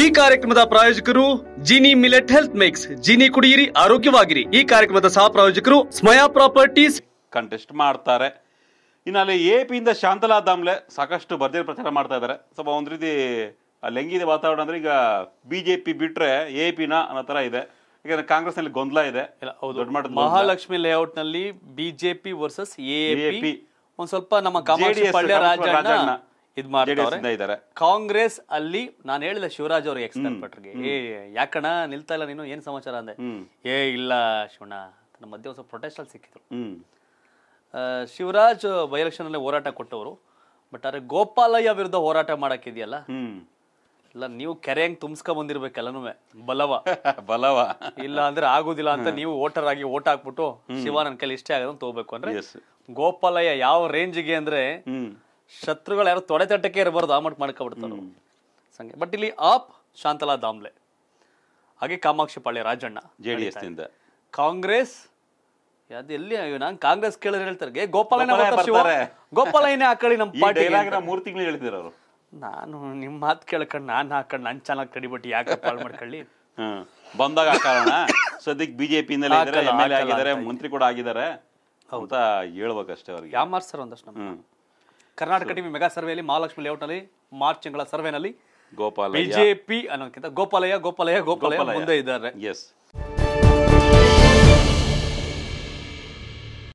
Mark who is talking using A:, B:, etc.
A: ಈ ಕಾರ್ಯಕ್ರಮದ ಪ್ರಾಯೋಜಕರು Jini millet health mix Jini ಕುಡಿಯಿರಿ ಆರೋಗ್ಯವಾಗಿರಿ ಈ ಕಾರ್ಯಕ್ರಮದ ಸಹ ಪ್ರಾಯೋಜಕರು ಸ್ಮಯಾ
B: ಪ್ರಾಪರ್ಟೀಸ್ ಕಂಟೆಸ್ಟ್ ಮಾಡ್ತಾರೆ ಇನ್ನು ಅಲ್ಲಿ ಎ ಪಿಯಿಂದ ಶಾಂತಲಾ ದಾಮ್ಲೆ ಸಾಕಷ್ಟು ಭರ್ಜರಿ ಪ್ರಚಾರ ಮಾಡ್ತಾ ಇದ್ದಾರೆ ಸ್ವಲ್ಪ ಒಂದು ರೀತಿ ಲೆಂಗಿದೆ ವಾತಾವರಣ ಅಂದ್ರೆ ಈಗ ಬಿಜೆಪಿ ಬಿಟ್ರೆ ಎ ಪಿನ ಅನ್ನೋ ಥರ ಇದೆ ಯಾಕಂದ್ರೆ ನಲ್ಲಿ ಗೊಂದಲ ಇದೆ ದೊಡ್ಡ ಲೇಔಟ್ ಮಹಾಲಕ್ಷ್ಮಿ
A: ಲೇಔಟ್ನಲ್ಲಿ ಬಿಜೆಪಿ ವರ್ಸಸ್ ಎ ಪಿ ಸ್ವಲ್ಪ ನಮ್ಮ ಕಮಾಡಿ ಪಳ್ಳ ರಾಜಣ್ಣ ಇದ್ ಕಾಂಗ್ರೆಸ್ ಅಲ್ಲಿ ನಾನು ಹೇಳಿದೆ ಶಿವರಾಜ್ ಅವ್ರಿಗೆ ಎಕ್ಸ್ ಪಟ್ರಿಗೆ ಏ ಯಾಕಣ ನಿಲ್ತಾ ಇಲ್ಲ ನೀನು ಏನ್ ಸಮಾಚಾರ ಅಂದೆ ಏ ಇಲ್ಲ ಶಿವಣ್ಣ ತನ್ನ ಮಧ್ಯ ಹೊಸ ಪ್ರೊಟೆಸ್ಟ್ ಅಲ್ಲಿ ಸಿಕ್ಕಿದ್ರು ಶಿವರಾಜ್ ಬೈ ಎಲೆಕ್ಷನ್ ಅಲ್ಲಿ ಹೋರಾಟ ಕೊಟ್ಟವರು ಬಟ್ ಆದ್ರೆ ಗೋಪಾಲಯ್ಯ ವಿರುದ್ಧ ಹೋರಾಟ ಇದೆಯಲ್ಲ ಇಲ್ಲ ನೀವು ಕೆರೆ ಹೆಂಗ್ ತುಂಬಿಸ್ಕೊ ಬಂದಿರ್ಬೇಕೆಲ್ಲನೂ ಬಲವ ಬಲವ ಇಲ್ಲ ಅಂದ್ರೆ ಆಗುದಿಲ್ಲ ಅಂತ ನೀವು ವೋಟರ್ ಆಗಿ ಓಟ್ ಹಾಕ್ಬಿಟ್ಟು ಶಿವ ನನ್ ಕೈಲಿ ಇಷ್ಟೇ ಆಗೋದನ್ನ ತಗೋಬೇಕು ಅಂದ್ರೆ ಗೋಪಾಲಯ್ಯ ಯಾವ ರೇಂಜ್ಗೆ ಅಂದ್ರೆ ಶತ್ರುಗಳು ಯಾರು ತೊಡೆ ತಟ್ಟಕ್ಕೆ ಇರಬಾರ್ದು ಆ ಮಾಡ್ಕೊಬಿಡ್ತಾರೆ ಸಂಗೆ ಬಟ್ ಇಲ್ಲಿ ಆಪ್ ಶಾಂತಲಾ ದಾಮ್ಲೆ ಹಾಗೆ Kamakshipalya Rajanna J D Congress ಅದು ಎಲ್ಲಿ ನಾನು ಕಾಂಗ್ರೆಸ್ ಕೇಳಿದ್ರೆ ಹೇಳ್ತಾರೆ ಗೋಪಾಲಯ್ಯನ ಗೋಪಾಲಯ್ಯನೇ
B: ಹಾಕೊಳ್ಳಿ ನಮ್ಮ ಪಾರ್ಟಿ
A: ಮೂರು ತಿಂಗಳು ಹೇಳ್ತಿದ್ರು ಅವರು ನಾನು ನಿಮ್ ಮಾತು ಕೇಳ್ಕೊಂಡು ನಾನು ಹಾಕೊಂಡು ನನ್ನ ಚಾನಲ್
B: ಕಡಿಬಟ್ಟು ಯಾಕೆ ಪಾಲ್ ಮಾಡ್ಕೊಳ್ಳಿ ಬಂದಾಗ ಆ ಕಾರಣ ಸದ್ಯಕ್ಕೆ ಬಿಜೆಪಿ ಆಗಿದ್ದಾರೆ ಮಂತ್ರಿ ಕೂಡ ಆಗಿದ್ದಾರೆ ಹೌದಾ ಹೇಳ್ಬೇಕಷ್ಟೇ ಅವ್ರಿಗೆ ಯಾವ ಸರ್ ಒಂದಷ್ಟು ನಮ್ಮ
A: ಕರ್ನಾಟಕ ಟಿವಿ ಮೆಗಾ ಸರ್ವೆಯಲ್ಲಿ ಮಹಾಲಕ್ಷ್ಮಿ ಲೇಔಟ್ನಲ್ಲಿ ಮಾರ್ಚ್ ತಿಂಗಳ ಸರ್ವೆನಲ್ಲಿ ಗೋಪಾಲ ಬಿಜೆಪಿ ಅನ್ನೋಕ್ಕಿಂತ ಗೋಪಾಲಯ್ಯ ಗೋಪಾಲಯ್ಯ ಗೋಪಾಲಯ್ಯ ಮುಂದೆ ಇದ್ದಾರೆ ಎಸ್